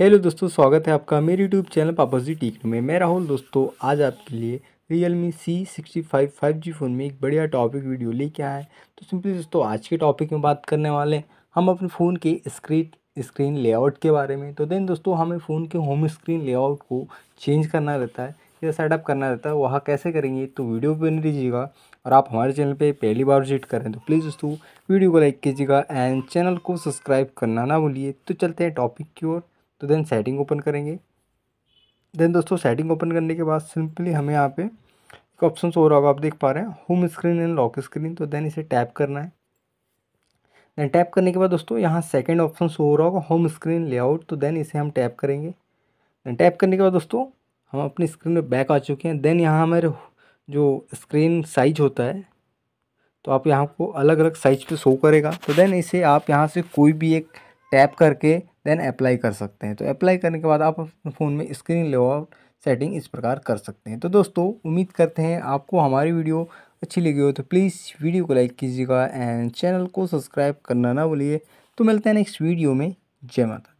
hello दोस्तों स्वागत है आपका मेरे यूट्यूब चैनल पापा जी टीक में मैं राहुल दोस्तों आज आपके लिए realme C sixty five five G phone में एक बढ़िया टॉपिक वीडियो लेके आया है तो सिंपली दोस्तों आज के टॉपिक में बात करने वाले हैं हम अपने फ़ोन के स्क्रीन स्क्रीन लेआउट के बारे में तो देन दोस्तों हमें फ़ोन के होम स्क्रीन लेआउट को चेंज करना रहता है या सेटअप करना रहता है वहाँ कैसे करेंगे तो वीडियो बन लीजिएगा और आप हमारे चैनल पर पहली बार विजिट करें तो प्लीज़ दोस्तों वीडियो को लाइक कीजिएगा एंड चैनल को सब्सक्राइब करना ना भूलिए तो चलते हैं टॉपिक की ओर तो देन सेटिंग ओपन करेंगे देन दोस्तों सेटिंग ओपन करने के बाद सिंपली हमें यहाँ पे एक ऑप्शन हो रहा होगा आप देख पा रहे हैं home screen and lock screen तो देन इसे टैप करना है देन टैप करने के बाद दोस्तों यहाँ सेकंड ऑप्शन हो रहा होगा होम स्क्रीन लेआउट तो देन इसे हम टैप करेंगे देन टैप करने के बाद दोस्तों हम अपनी स्क्रीन में बैक आ चुके हैं देन यहाँ हमारे जो स्क्रीन साइज होता है तो आप यहाँ को अलग अलग साइज पे शो करेगा तो देन इसे आप यहाँ से कोई भी एक टैप करके देन अप्लाई कर सकते हैं तो अप्लाई करने के बाद आप अपने फ़ोन में स्क्रीन लेआउट सेटिंग इस प्रकार कर सकते हैं तो दोस्तों उम्मीद करते हैं आपको हमारी वीडियो अच्छी लगी हो तो प्लीज़ वीडियो को लाइक कीजिएगा एंड चैनल को सब्सक्राइब करना ना भूलिए तो मिलते हैं नेक्स्ट वीडियो में जय माता